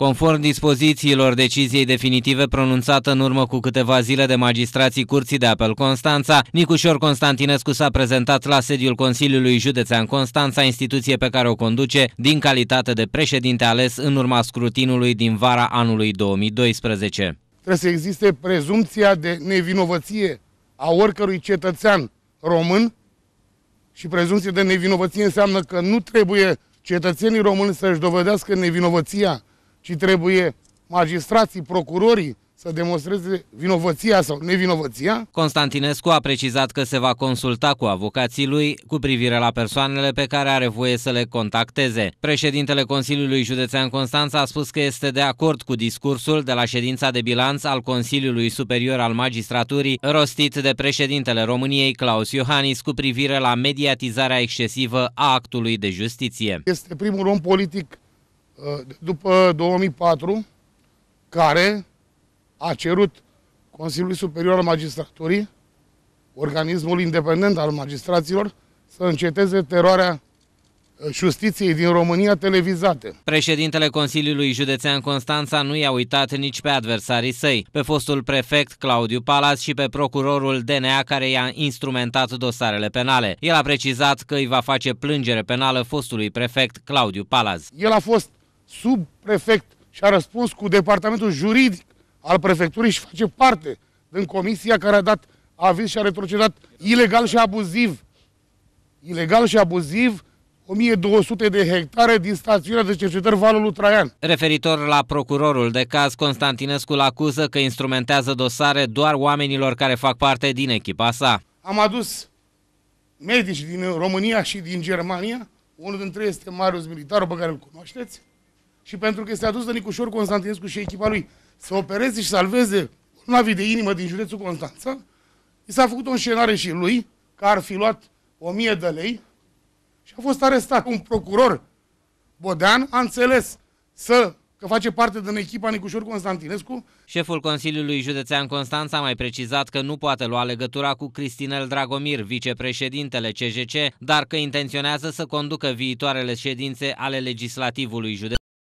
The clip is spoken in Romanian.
Conform dispozițiilor deciziei definitive pronunțată în urmă cu câteva zile de magistrații Curții de Apel Constanța, Nicușor Constantinescu s-a prezentat la sediul Consiliului Județean Constanța, instituție pe care o conduce din calitate de președinte ales în urma scrutinului din vara anului 2012. Trebuie să existe prezumția de nevinovăție a oricărui cetățean român și prezumția de nevinovăție înseamnă că nu trebuie cetățenii români să-și dovedească nevinovăția ci trebuie magistrații, procurorii să demonstreze vinovăția sau nevinovăția. Constantinescu a precizat că se va consulta cu avocații lui cu privire la persoanele pe care are voie să le contacteze. Președintele Consiliului Județean Constanța a spus că este de acord cu discursul de la ședința de bilanț al Consiliului Superior al Magistraturii rostit de președintele României Claus Iohannis cu privire la mediatizarea excesivă a actului de justiție. Este primul om politic Eh, după 2004, care a cerut Consiliului Superior al Magistraturii, organismul independent al magistraților, să înceteze teroarea eh, justiției din România televizate. Președintele Consiliului Județean Constanța nu i-a uitat nici pe adversarii săi, pe fostul prefect Claudiu Palas și pe procurorul DNA care i-a instrumentat dosarele penale. El a precizat că îi va face plângere penală fostului prefect Claudiu Palas. El a fost sub prefect și a răspuns cu departamentul juridic al prefecturii și face parte din comisia care a dat aviz și a retrocedat ilegal și abuziv. Ilegal și abuziv 1200 de hectare din stațiunea de cercetări Valul Traian. Referitor la procurorul de caz, Constantinescu-l acuză că instrumentează dosare doar oamenilor care fac parte din echipa sa. Am adus medici din România și din Germania, unul dintre ei este Marius Militarul, pe care îl cunoașteți, și pentru că este adus de Nicușor Constantinescu și echipa lui să opereze și salveze un navi de inimă din județul Constanța, i s-a făcut o înșelare și lui, că ar fi luat o mie de lei și a fost arestat. Un procuror Bodean a înțeles să că face parte din echipa Nicușor Constantinescu. Șeful Consiliului Județean Constanța a mai precizat că nu poate lua legătura cu Cristinel Dragomir, vicepreședintele CJC, dar că intenționează să conducă viitoarele ședințe ale legislativului județean.